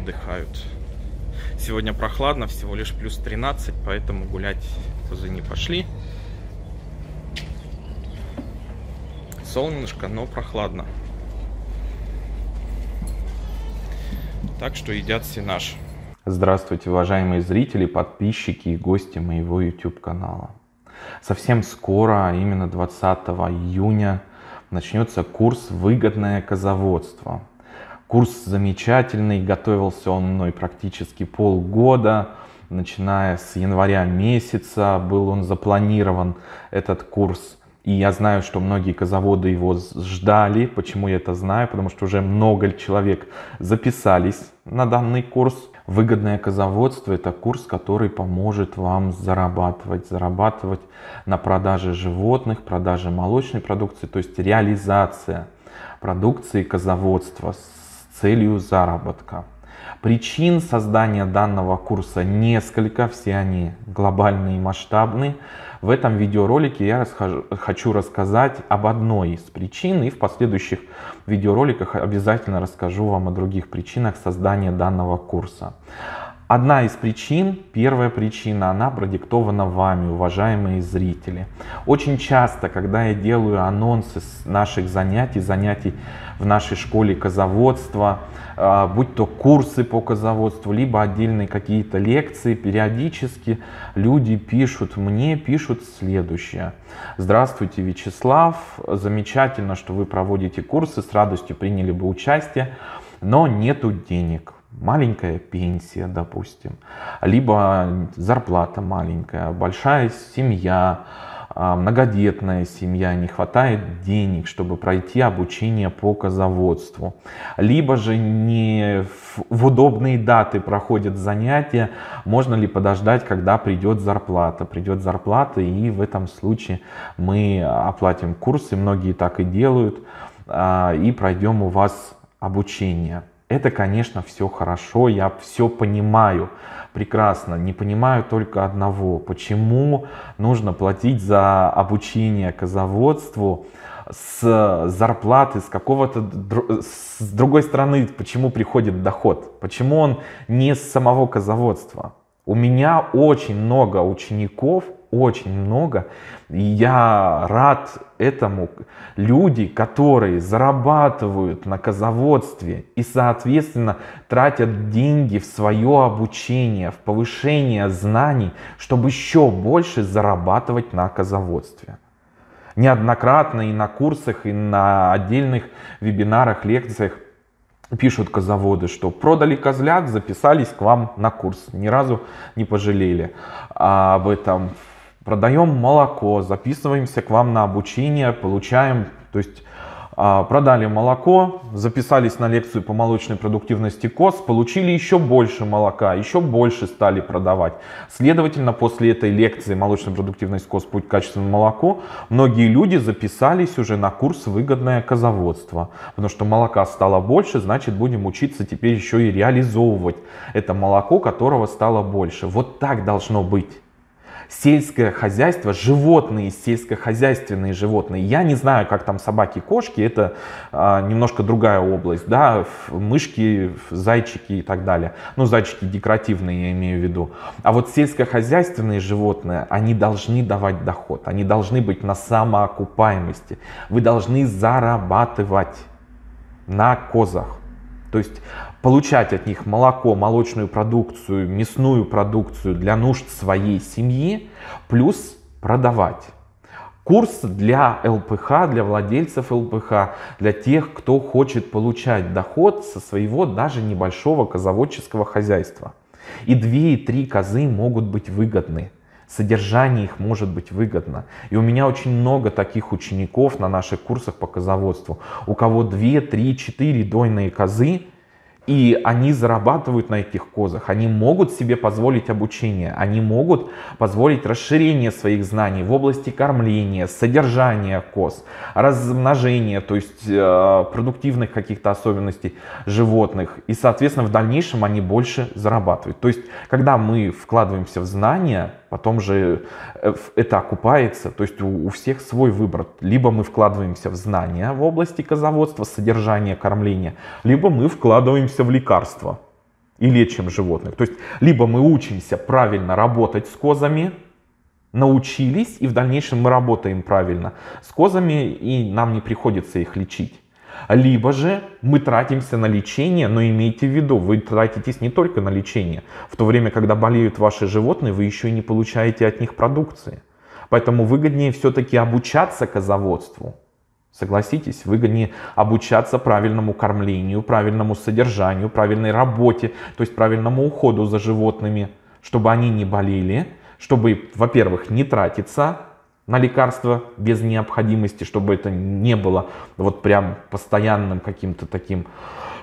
отдыхают. Сегодня прохладно, всего лишь плюс 13, поэтому гулять козы не пошли. Солнышко, но прохладно. Так что едят все наши. Здравствуйте, уважаемые зрители, подписчики и гости моего YouTube-канала. Совсем скоро, именно 20 июня, начнется курс «Выгодное козоводство», Курс замечательный, готовился он мной практически полгода, начиная с января месяца был он запланирован, этот курс. И я знаю, что многие козаводы его ждали. Почему я это знаю? Потому что уже много человек записались на данный курс. Выгодное козаводство – это курс, который поможет вам зарабатывать. Зарабатывать на продаже животных, продаже молочной продукции, то есть реализация продукции козаводства с целью заработка. Причин создания данного курса несколько, все они глобальные и масштабные. В этом видеоролике я расхожу, хочу рассказать об одной из причин и в последующих видеороликах обязательно расскажу вам о других причинах создания данного курса. Одна из причин, первая причина, она продиктована вами, уважаемые зрители. Очень часто, когда я делаю анонсы наших занятий, занятий в нашей школе козоводства, а, будь то курсы по козоводству, либо отдельные какие-то лекции, периодически люди пишут мне, пишут следующее. Здравствуйте, Вячеслав, замечательно, что вы проводите курсы, с радостью приняли бы участие, но нету денег маленькая пенсия, допустим, либо зарплата маленькая, большая семья, а, многодетная семья, не хватает денег, чтобы пройти обучение по козоводству. Либо же не в удобные даты проходят занятия, можно ли подождать, когда придет зарплата. Придет зарплата, и в этом случае мы оплатим курсы, многие так и делают, а, и пройдем у вас обучение. Это, конечно, все хорошо, я все понимаю прекрасно. Не понимаю только одного, почему нужно платить за обучение козоводству с зарплаты, с какого-то, с другой стороны, почему приходит доход, почему он не с самого козоводства. У меня очень много учеников, очень много. И я рад этому. Люди, которые зарабатывают на козоводстве и, соответственно, тратят деньги в свое обучение, в повышение знаний, чтобы еще больше зарабатывать на козоводстве. Неоднократно и на курсах, и на отдельных вебинарах, лекциях пишут козоводы, что продали козляк, записались к вам на курс, ни разу не пожалели об этом продаем молоко, записываемся к вам на обучение, получаем, то есть а, продали молоко, записались на лекцию по молочной продуктивности КОС, получили еще больше молока, еще больше стали продавать. Следовательно, после этой лекции «Молочная продуктивность КОС. Путь к качественному молоку» многие люди записались уже на курс «Выгодное козоводство». Потому что молока стало больше, значит будем учиться теперь еще и реализовывать это молоко, которого стало больше. Вот так должно быть сельское хозяйство, животные, сельскохозяйственные животные. Я не знаю, как там собаки, кошки, это э, немножко другая область, да, мышки, зайчики и так далее. Ну, зайчики декоративные, я имею в виду. А вот сельскохозяйственные животные, они должны давать доход, они должны быть на самоокупаемости. Вы должны зарабатывать на козах. То есть получать от них молоко, молочную продукцию, мясную продукцию для нужд своей семьи, плюс продавать. Курс для ЛПХ, для владельцев ЛПХ, для тех, кто хочет получать доход со своего даже небольшого козоводческого хозяйства. И две, и три козы могут быть выгодны. Содержание их может быть выгодно. И у меня очень много таких учеников на наших курсах по козоводству, у кого 2, 3, 4 дойные козы, и они зарабатывают на этих козах, они могут себе позволить обучение, они могут позволить расширение своих знаний в области кормления, содержания коз, размножения, то есть э, продуктивных каких-то особенностей животных. И, соответственно, в дальнейшем они больше зарабатывают. То есть, когда мы вкладываемся в знания, потом же э, это окупается. То есть у, всех свой выбор. Либо мы вкладываемся в знания в области козоводства, содержания кормления, либо мы вкладываемся в лекарства и лечим животных. То есть либо мы учимся правильно работать с козами, научились, и в дальнейшем мы работаем правильно с козами, и нам не приходится их лечить. Либо же мы тратимся на лечение, но имейте в виду, вы тратитесь не только на лечение. В то время, когда болеют ваши животные, вы еще и не получаете от них продукции. Поэтому выгоднее все-таки обучаться козоводству. Согласитесь, выгоднее обучаться правильному кормлению, правильному содержанию, правильной работе, то есть правильному уходу за животными, чтобы они не болели, чтобы, во-первых, не тратиться на лекарства без необходимости, чтобы это не было вот прям постоянным каким-то таким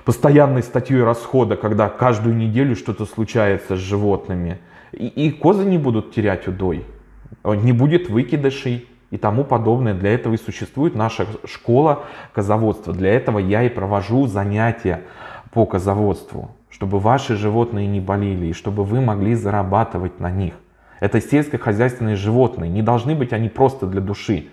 постоянной статьей расхода, когда каждую неделю что-то случается с животными. И, и козы не будут терять удой, э, не будет выкидышей и тому подобное. Для этого и существует наша школа козоводства. Для этого я и провожу занятия по козоводству, чтобы ваши животные не болели и чтобы вы могли зарабатывать на них. Это сельскохозяйственные животные. Не должны быть они просто для души.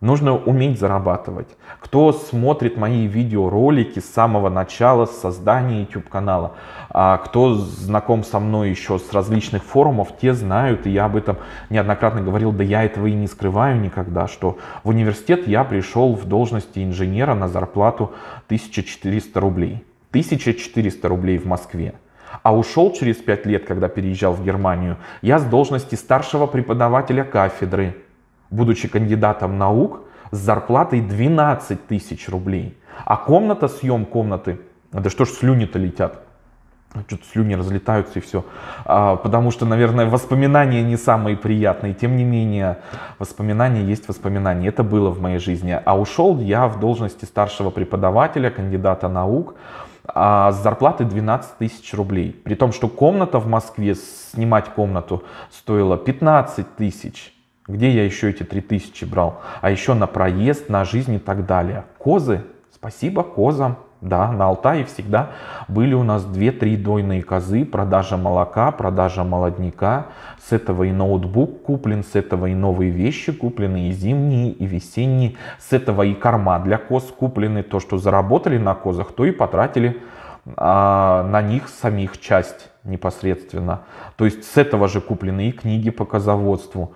Нужно уметь зарабатывать. Кто смотрит мои видеоролики с самого начала, создания YouTube канала, а кто знаком со мной еще с различных форумов, те знают, и я об этом неоднократно говорил, да я этого и не скрываю никогда, что в университет я пришел в должности инженера на зарплату 1400 рублей. 1400 рублей в Москве а ушел через пять лет, когда переезжал в Германию, я с должности старшего преподавателя кафедры, будучи кандидатом наук с зарплатой 12 тысяч рублей. А комната, съем комнаты, да что ж слюни-то летят, что-то слюни разлетаются и все. А, потому что, наверное, воспоминания не самые приятные. Тем не менее, воспоминания есть воспоминания. Это было в моей жизни. А ушел я в должности старшего преподавателя, кандидата наук а, с зарплаты 12 тысяч рублей. При том, что комната в Москве, снимать комнату стоила 15 тысяч. Где я еще эти 3 тысячи брал? А еще на проезд, на жизнь и так далее. Козы, спасибо козам. Да, на Алтае всегда были у нас 2-3 дойные козы, продажа молока, продажа молодняка. С этого и ноутбук куплен, с этого и новые вещи куплены, и зимние, и весенние. С этого и корма для коз куплены. То, что заработали на козах, то и потратили а, на них самих часть непосредственно. То есть с этого же куплены и книги по козоводству.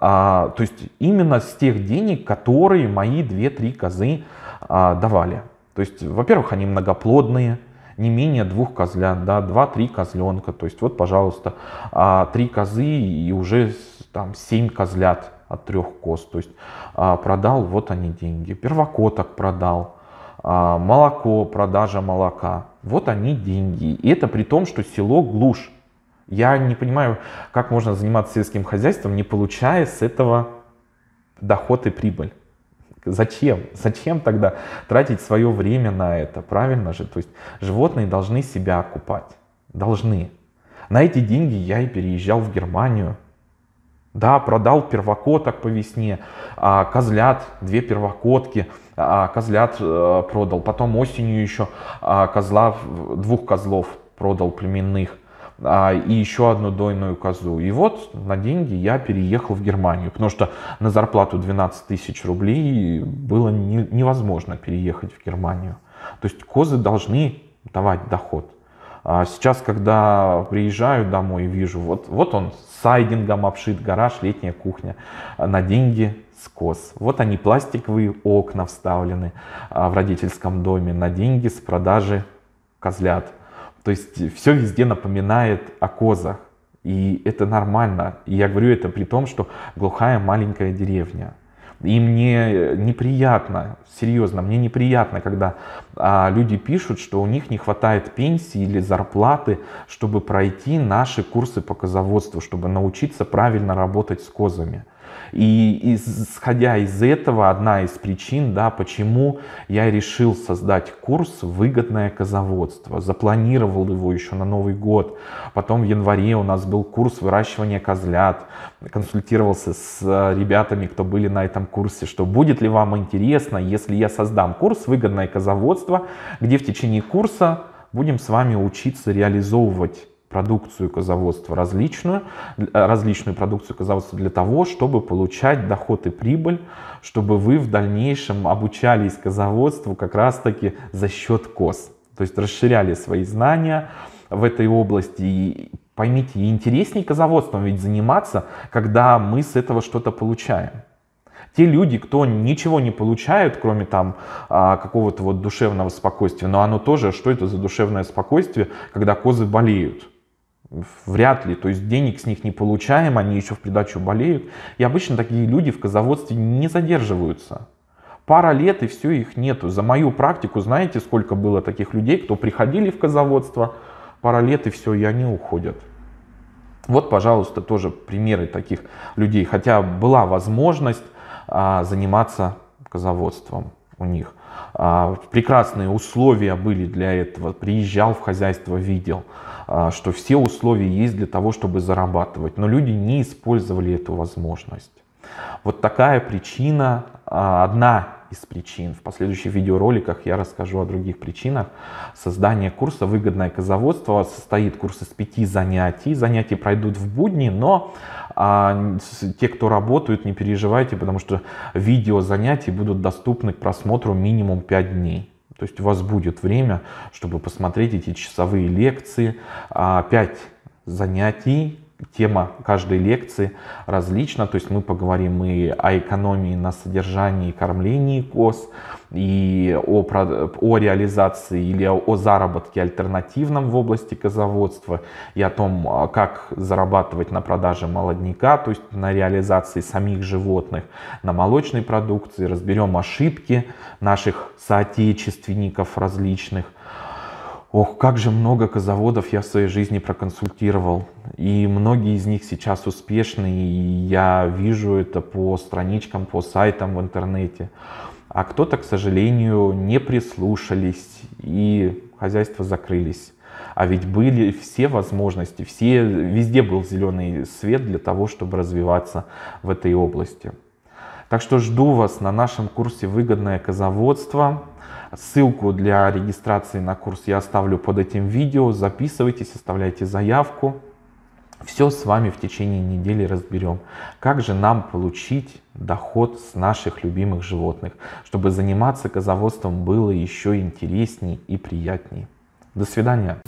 А, то есть именно с тех денег, которые мои 2-3 козы а, давали. То есть, во-первых, они многоплодные, не менее двух козлят, да, два-три козленка, то есть вот, пожалуйста, а, три козы и уже там семь козлят от трех коз, то есть а, продал, вот они деньги, первокоток продал, а, молоко, продажа молока, вот они деньги, и это при том, что село глушь. Я не понимаю, как можно заниматься сельским хозяйством, не получая с этого доход и прибыль. Зачем? Зачем тогда тратить свое время на это? Правильно же? То есть животные должны себя окупать. Должны. На эти деньги я и переезжал в Германию. Да, продал первокоток по весне, а, козлят, две первокотки, а, козлят а, продал. Потом осенью еще а, козла, двух козлов продал племенных а, и еще одну дойную козу. И вот на деньги я переехал в Германию, потому что на зарплату 12 тысяч рублей было не, невозможно переехать в Германию. То есть козы должны давать доход. А сейчас, когда приезжаю домой и вижу, вот, вот он сайдингом обшит гараж, летняя кухня, на деньги с коз. Вот они пластиковые окна вставлены а, в родительском доме на деньги с продажи козлят. То есть все везде напоминает о козах. И это нормально. И я говорю это при том, что глухая маленькая деревня. И мне неприятно, серьезно, мне неприятно, когда а, люди пишут, что у них не хватает пенсии или зарплаты, чтобы пройти наши курсы по козоводству, чтобы научиться правильно работать с козами. И исходя из этого, одна из причин, да, почему я решил создать курс «Выгодное козоводство». Запланировал его еще на Новый год. Потом в январе у нас был курс выращивания козлят. Консультировался с э, ребятами, кто были на этом курсе, что будет ли вам интересно, если я создам курс «Выгодное козоводство», где в течение курса будем с вами учиться реализовывать продукцию козоводства различную, э, различную продукцию козоводства для того, чтобы получать доход и прибыль, чтобы вы в дальнейшем обучались козоводству как раз-таки за счет коз. То есть расширяли свои знания в этой области и поймите, и интереснее козоводством ведь заниматься, когда мы с этого что-то получаем. Те люди, кто ничего не получают, кроме там а, какого-то вот душевного спокойствия, но оно тоже, что это за душевное спокойствие, когда козы болеют – Вряд ли, то есть денег с них не получаем, они еще в придачу болеют. И обычно такие люди в козоводстве не задерживаются. Пара лет и все, их нету. За мою практику знаете, сколько было таких людей, кто приходили в козоводство, пара лет и все, и они уходят. Вот, пожалуйста, тоже примеры таких людей. Хотя была возможность а, заниматься козоводством у них. А, прекрасные условия были для этого. Приезжал в хозяйство, видел. А, что все условия есть для того, чтобы зарабатывать, но люди не использовали эту возможность. Вот такая причина, а, одна из причин. В последующих видеороликах я расскажу о других причинах. Создание курса «Выгодное козоводство» состоит курс из пяти занятий. Занятия пройдут в будни, но а, те, кто работают, не переживайте, потому что видео занятий будут доступны к просмотру минимум 5 дней. То есть у вас будет время, чтобы посмотреть эти часовые лекции, 5 а, занятий тема каждой лекции различна, то есть мы поговорим и о экономии на содержании и кормлении коз, и о, о реализации или о, о заработке альтернативном в области козоводства, и о том, а, как зарабатывать на продаже молодняка, то есть на реализации самих животных, на молочной продукции, разберем ошибки наших соотечественников различных, Ох, как же много козаводов я в своей жизни проконсультировал. И многие из них сейчас успешны, и я вижу это по страничкам, по сайтам в интернете. А кто-то, к сожалению, не прислушались, и хозяйства закрылись. А ведь были все возможности, все, везде был зеленый свет для того, чтобы развиваться в этой области. Так что жду вас на нашем курсе «Выгодное козоводство». Ссылку для регистрации на курс я оставлю под этим видео. Записывайтесь, оставляйте заявку. Все с вами в течение недели разберем. Как же нам получить доход с наших любимых животных, чтобы заниматься козоводством было еще интересней и приятней. До свидания.